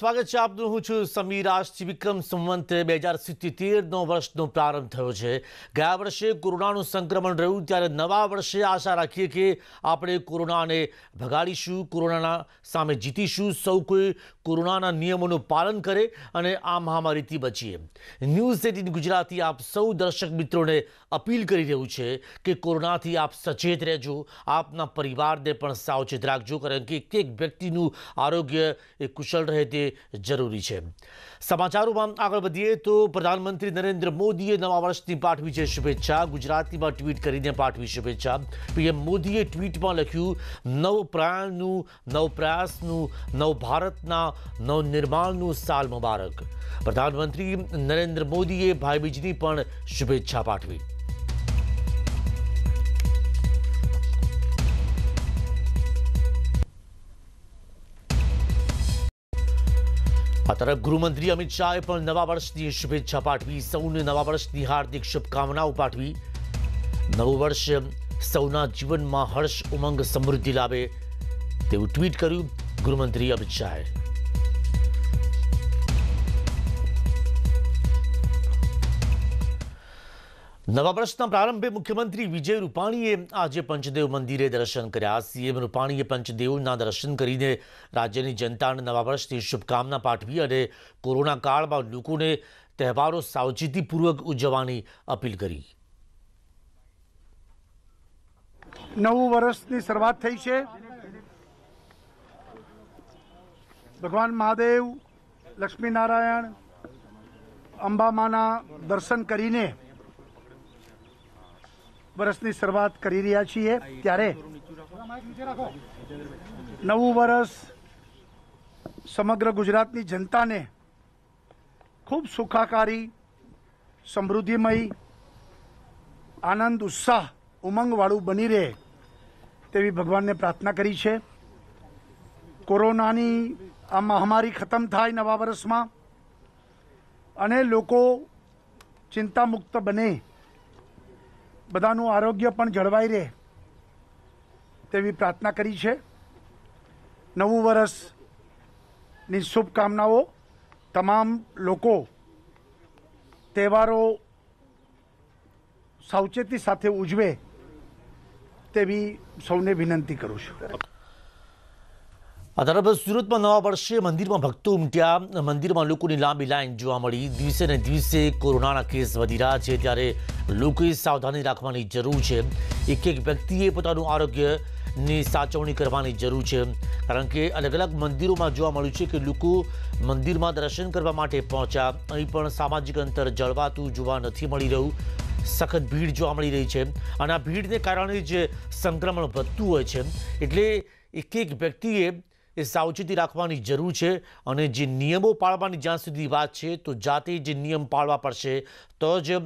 સ્વાગત છે આપનું હું છું સમીર આજથી વિક્રમ સંવંત બે હજાર સિત્તેર વર્ષનો પ્રારંભ થયો છે ગયા વર્ષે કોરોનાનું સંક્રમણ રહ્યું ત્યારે નવા વર્ષે આશા રાખીએ કે આપણે કોરોનાને ભગાડીશું કોરોનાના સામે જીતીશું સૌ કોઈ કોરોનાના નિયમોનું પાલન કરે અને આ મહામારીથી બચીએ ન્યૂઝ એટીન ગુજરાતી આપ સૌ દર્શક મિત્રોને અપીલ કરી રહ્યું છે કે કોરોનાથી આપ સચેત રહેજો આપના પરિવારને પણ સાવચેત રાખજો કારણ કે એક વ્યક્તિનું આરોગ્ય એ કુશળ રહે તે જરૂરી છે સમાચારોમાં આગળ વધીએ તો પ્રધાનમંત્રી નરેન્દ્ર મોદીએ નવા વર્ષની પાઠવી છે શુભેચ્છા ગુજરાતીમાં ટ્વીટ કરીને પાઠવી શુભેચ્છા પીએમ મોદીએ ટ્વીટમાં લખ્યું નવ નવપ્રાણનું નવપ્રયાસનું ભારતના નવનિર્માણનું સાલ મુબારક પ્રધાનમંત્રી નરેન્દ્ર મોદીએ ભાઈબીજની પણ શુભેચ્છા પાઠવી આ તરફ ગૃહમંત્રી અમિત શાહે પણ નવા વર્ષની શુભેચ્છા પાઠવી સૌને નવા વર્ષની હાર્દિક શુભકામનાઓ પાઠવી નવું વર્ષ સૌના જીવનમાં હર્ષ ઉમંગ સમૃદ્ધિ લાવે તેવું ટ્વીટ કર્યું ગૃહમંત્રી અમિત શાહે નવા વર્ષના પ્રારંભે મુખ્યમંત્રી વિજય રૂપાણીએ આજે પંચદેવ મંદિરે દર્શન કર્યા સીએમ રૂપાણીએ પંચદેવના દર્શન કરીને રાજ્યની જનતાને નવા વર્ષની શુભકામના પાઠવી અને કોરોના કાળમાં લોકોને તહેવારો સાવચેતીપૂર્વક ઉજવવાની અપીલ કરી નવું વર્ષની શરૂઆત થઈ છે ભગવાન મહાદેવ લક્ષ્મીનારાયણ અંબામાના દર્શન કરીને વર્ષની શરૂઆત કરી રહ્યા છીએ ત્યારે નવું વર્ષ સમગ્ર ગુજરાતની જનતાને ખૂબ સુખાકારી સમૃદ્ધિમય આનંદ ઉત્સાહ ઉમંગવાળું બની રહે તેવી ભગવાનને પ્રાર્થના કરી છે કોરોનાની આ મહામારી ખતમ થાય નવા વર્ષમાં અને લોકો ચિંતામુક્ત બને બધાનું આરોગ્ય પણ જળવાઈ રહે તેવી પ્રાર્થના કરી છે નવું વર્ષની શુભકામનાઓ તમામ લોકો તહેવારો સાવચેતી સાથે ઉજવે તેવી સૌને વિનંતી કરું છું આ તરફ સુરતમાં નવા વર્ષે મંદિરમાં ભક્તો ઉમટ્યા મંદિરમાં લોકોની લાંબી લાઈન જોવા મળી દિવસે ને દિવસે કોરોનાના કેસ વધી રહ્યા છે ત્યારે લોકોએ સાવધાની રાખવાની જરૂર છે એક એક વ્યક્તિએ પોતાનું આરોગ્યની સાચવણી કરવાની જરૂર છે કારણ કે અલગ અલગ મંદિરોમાં જોવા મળ્યું છે કે લોકો મંદિરમાં દર્શન કરવા માટે પહોંચ્યા અહીં પણ સામાજિક અંતર જળવાતું જોવા નથી મળી રહ્યું સખત ભીડ જોવા મળી રહી છે અને આ ભીડને કારણે જ સંક્રમણ વધતું હોય છે એટલે એક એક વ્યક્તિએ એ સાવચેતી રાખવાની જરૂર છે અને જે નિયમો પાળવાની જ્યાં સુધી વાત છે તો જાતે જે નિયમ પાળવા પડશે તો જ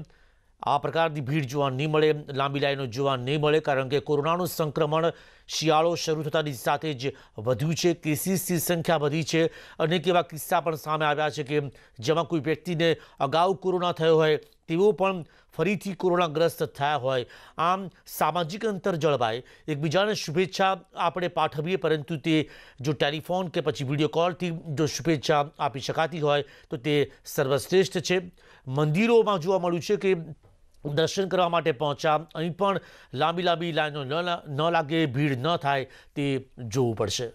આ પ્રકારની ભીડ જોવા નહીં મળે લાંબી લાઈનો જોવા નહીં મળે કારણ કે કોરોનાનું સંક્રમણ શિયાળો શરૂ થતાની સાથે જ વધ્યું છે કેસીસની સંખ્યા વધી છે અનેક એવા કિસ્સા પણ સામે આવ્યા છે કે જેમાં કોઈ વ્યક્તિને અગાઉ કોરોના થયો હોય તેઓ પણ ફરીથી કોરોનાગ્રસ્ત થયા હોય આમ સામાજિક અંતર જળવાય એકબીજાને શુભેચ્છા આપણે પાઠવીએ પરંતુ તે જો ટેલિફોન કે પછી વિડીયો કોલથી જો શુભેચ્છા આપી શકાતી હોય તો તે સર્વશ્રેષ્ઠ છે મંદિરોમાં જોવા મળ્યું છે કે દર્શન કરવા માટે પહોંચ્યા અહીં પણ લાંબી લાંબી લાઈનો ન લાગે ભીડ ન થાય તે જોવું પડશે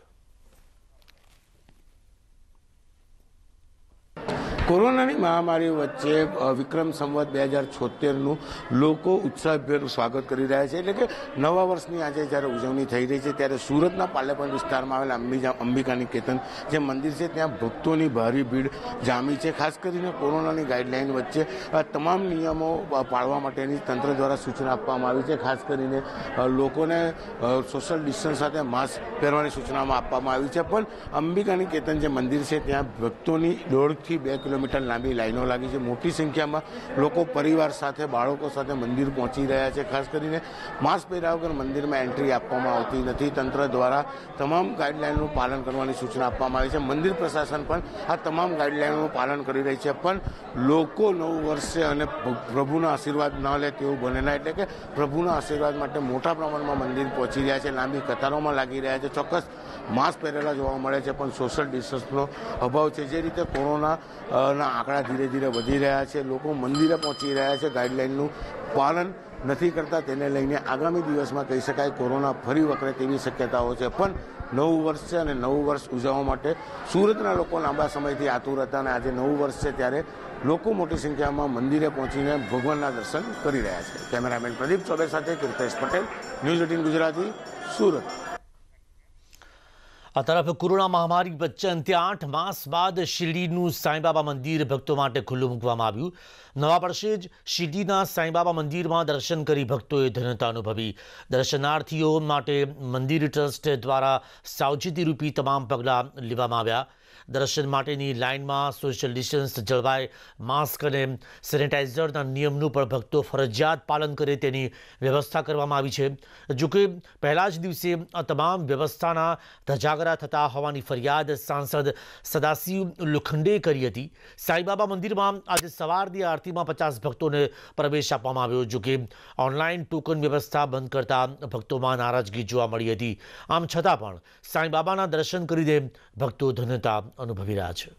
કોરોનાની મહામારી વચ્ચે વિક્રમ સંવત બે હજાર છોતેરનું લોકો ઉત્સાહભેરનું સ્વાગત કરી રહ્યા છે એટલે કે નવા વર્ષની આજે જ્યારે ઉજવણી થઈ રહી છે ત્યારે સુરતના પાલેપન વિસ્તારમાં આવેલા અંબિજા અંબિકાની કેતન જે મંદિર છે ત્યાં ભક્તોની ભારે ભીડ જામી છે ખાસ કરીને કોરોનાની ગાઈડલાઇન વચ્ચે તમામ નિયમો પાળવા માટેની તંત્ર દ્વારા સૂચના આપવામાં આવી છે ખાસ કરીને લોકોને સોશિયલ ડિસ્ટન્સ સાથે માસ્ક પહેરવાની સૂચનામાં આપવામાં આવી છે પણ અંબિકાની કેતન જે મંદિર છે ત્યાં ભક્તોની દોઢથી બે કિલોમીટર કિલોમીટર લાંબી લાઈનો લાગી છે મોટી સંખ્યામાં લોકો પરિવાર સાથે બાળકો સાથે મંદિર પહોંચી રહ્યા છે ખાસ કરીને માસ્ક પહેર્યા વગર મંદિરમાં એન્ટ્રી આપવામાં આવતી નથી તંત્ર દ્વારા તમામ ગાઈડલાઇનનું પાલન કરવાની સૂચના આપવામાં આવી છે મંદિર પ્રશાસન પણ આ તમામ ગાઈડલાઇનનું પાલન કરી રહી છે પણ લોકો નવું વર્ષે અને પ્રભુના આશીર્વાદ ન લે તેવું બને ના એટલે કે પ્રભુના આશીર્વાદ માટે મોટા પ્રમાણમાં મંદિર પહોંચી રહ્યા છે લાંબી કતારોમાં લાગી રહ્યા છે ચોક્કસ માસ્ક પહેરેલા જોવા મળે છે પણ સોશિયલ ડિસ્ટન્સનો અભાવ છે જે રીતે કોરોના ના આંકડા ધીરે ધીરે વધી રહ્યા છે લોકો મંદિરે પહોંચી રહ્યા છે ગાઈડલાઇનનું પાલન નથી કરતા તેને લઈને આગામી દિવસમાં કહી શકાય કોરોના ફરી વકરે તેવી શક્યતાઓ છે પણ નવું વર્ષ છે અને નવું વર્ષ ઉજવવા માટે સુરતના લોકો લાંબા સમયથી આતુર હતા અને આજે નવું વર્ષ છે ત્યારે લોકો મોટી સંખ્યામાં મંદિરે પહોંચીને ભગવાનના દર્શન કરી રહ્યા છે કેમેરામેન પ્રદીપ ચોબે સાથે કીર્તેશ પટેલ ન્યૂઝ એટીન ગુજરાતી સુરત આ તરફ કોરોના મહામારી વચ્ચે અંતે આઠ માસ બાદ શિરડીનું સાંઈબાબા મંદિર ભક્તો માટે ખુલ્લું મૂકવામાં આવ્યું નવા વર્ષે જ શિરડીના સાંઈબાબા મંદિરમાં દર્શન કરી ભક્તોએ ધન્યતા અનુભવી દર્શનાર્થીઓ માટે મંદિર ટ્રસ્ટ દ્વારા સાવચેતીરૂપી તમામ પગલાં લેવામાં આવ્યા દર્શન માટેની લાઇનમાં સોશિયલ ડિસ્ટન્સ જળવાય માસ્ક અને સેનિટાઇઝરના નિયમનું પણ ભક્તો ફરજિયાત પાલન કરે તેની વ્યવસ્થા કરવામાં આવી છે જો કે પહેલા જ દિવસે આ તમામ વ્યવસ્થાના ધજાગરા થતા હોવાની ફરિયાદ સાંસદ સદાશિવ લોખંડે કરી હતી સાંઈબાબા મંદિરમાં આજે સવારની આરતીમાં પચાસ ભક્તોને પ્રવેશ આપવામાં આવ્યો જોકે ઓનલાઈન ટોકન વ્યવસ્થા બંધ કરતા ભક્તોમાં નારાજગી જોવા મળી હતી આમ છતાં પણ સાંઈબાબાના દર્શન કરીને ભક્તો ધન્યતા અનુભવી રહ્યા છે